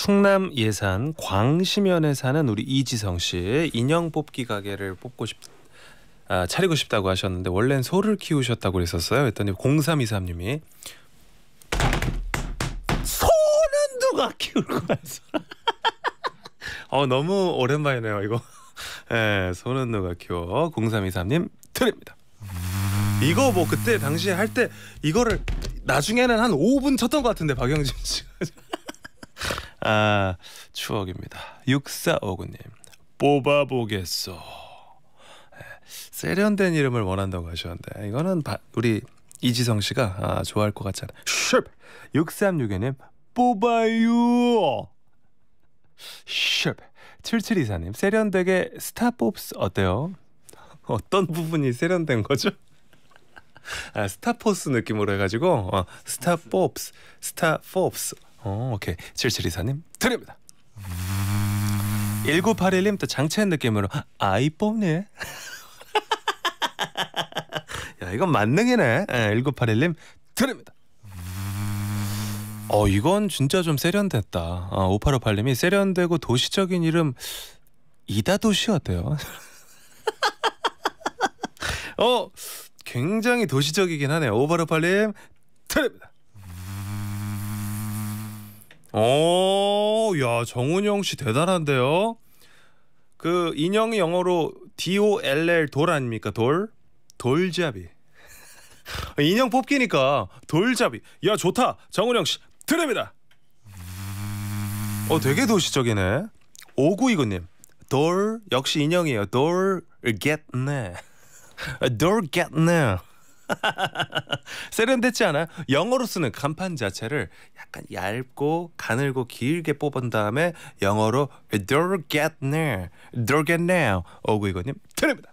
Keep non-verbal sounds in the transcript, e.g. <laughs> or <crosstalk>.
충남 예산 광시면에 사는 우리 이지성 씨 인형 뽑기 가게를 뽑고 싶 아, 차리고 싶다고 하셨는데 원래는 소를 키우셨다고 그랬었어요. 했더니 0323님이 소는 누가 키울 거야? <laughs> 어 너무 오랜만이네요 이거. <laughs> 예, 네, 소는 누가 키워? 0323님 드립니다. 이거 뭐 그때 당시에 할 때 이거를 나중에는 한 5분 쳤던 것 같은데 박영진 씨가. 아, 추억입니다. 6459님, 뽑아보겠소. 예, 세련된 이름을 원한다고 하셨는데 이거는 바, 우리 이지성 씨가 아, 좋아할 것 같지 않아? 쉽! 6362님 뽑아요! 쉽! 7724님 세련되게 스타뽑스 어때요? 어떤 부분이 세련된 거죠? 아, 스타포스 느낌으로 해가지고 어, 스타뽑스 스타포스 어, 오케이. 7724님 드립니다. 1981님 또 장치한 느낌으로 아, 아이폰네. <laughs> 야 이건 만능이네. 에, 예, 1981님 드립니다. 어 이건 진짜 좀 세련됐다. 어, 5858님이 세련되고 도시적인 이름 이다도시 어때요? <laughs> 어 굉장히 도시적이긴 하네요. 5858님 드립니다. 오야 어, 정은영 씨 대단한데요. 그 인형이 영어로 D O L L 돌 아닙니까 돌 돌잡이. <laughs> 인형 뽑기니까 돌잡이. 야 좋다 정은영 씨 드립니다. 어 되게 도시적이네. 오구이구님 돌 역시 인형이에요. 돌 겠네. <laughs> 돌 겠네. <laughs> 세련됐지 않아요? 영어로 쓰는 간판 자체를 약간 얇고 가늘고 길게 뽑은 다음에 영어로 d o r g e t n e r d o r g e t n e r 오구이거님 드립니다.